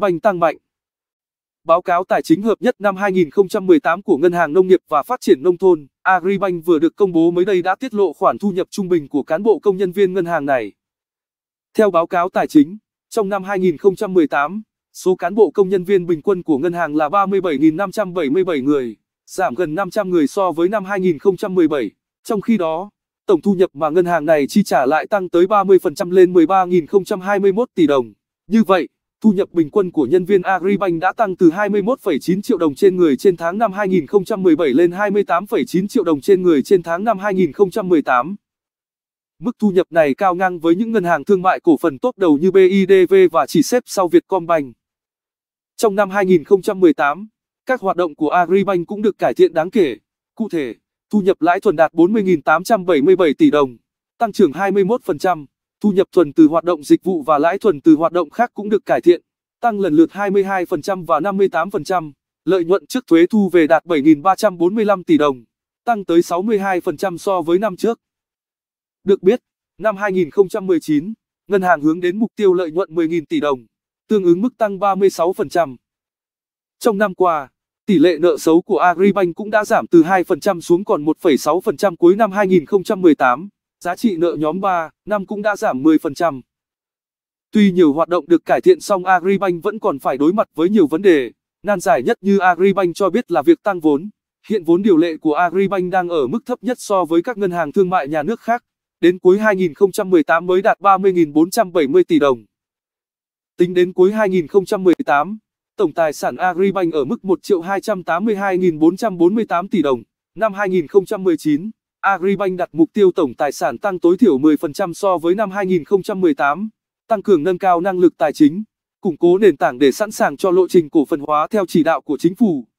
Banh tăng mạnh. Báo cáo tài chính hợp nhất năm 2018 của Ngân hàng Nông nghiệp và Phát triển Nông thôn, Agribank vừa được công bố mới đây đã tiết lộ khoản thu nhập trung bình của cán bộ công nhân viên ngân hàng này. Theo báo cáo tài chính, trong năm 2018, số cán bộ công nhân viên bình quân của ngân hàng là 37.577 người, giảm gần 500 người so với năm 2017. Trong khi đó, tổng thu nhập mà ngân hàng này chi trả lại tăng tới 30% lên 13.021 tỷ đồng. Như vậy, thu nhập bình quân của nhân viên Agribank đã tăng từ 21,9 triệu đồng trên người trên tháng năm 2017 lên 28,9 triệu đồng trên người trên tháng năm 2018. Mức thu nhập này cao ngang với những ngân hàng thương mại cổ phần tốt đầu như BIDV và chỉ xếp sau Vietcombank. Trong năm 2018, các hoạt động của Agribank cũng được cải thiện đáng kể. Cụ thể, thu nhập lãi thuần đạt 40.877 tỷ đồng, tăng trưởng 21% thu nhập thuần từ hoạt động dịch vụ và lãi thuần từ hoạt động khác cũng được cải thiện, tăng lần lượt 22% và 58%, lợi nhuận trước thuế thu về đạt 7.345 tỷ đồng, tăng tới 62% so với năm trước. Được biết, năm 2019, ngân hàng hướng đến mục tiêu lợi nhuận 10.000 tỷ đồng, tương ứng mức tăng 36%. Trong năm qua, tỷ lệ nợ xấu của Agribank cũng đã giảm từ 2% xuống còn 1,6% cuối năm 2018 giá trị nợ nhóm 3 năm cũng đã giảm 10%. Tuy nhiều hoạt động được cải thiện song Agribank vẫn còn phải đối mặt với nhiều vấn đề. Nan giải nhất như Agribank cho biết là việc tăng vốn. Hiện vốn điều lệ của Agribank đang ở mức thấp nhất so với các ngân hàng thương mại nhà nước khác. Đến cuối 2018 mới đạt 30.470 tỷ đồng. Tính đến cuối 2018, tổng tài sản Agribank ở mức 1 282.448 tỷ đồng. Năm 2019, Agribank đặt mục tiêu tổng tài sản tăng tối thiểu 10% so với năm 2018, tăng cường nâng cao năng lực tài chính, củng cố nền tảng để sẵn sàng cho lộ trình cổ phần hóa theo chỉ đạo của chính phủ.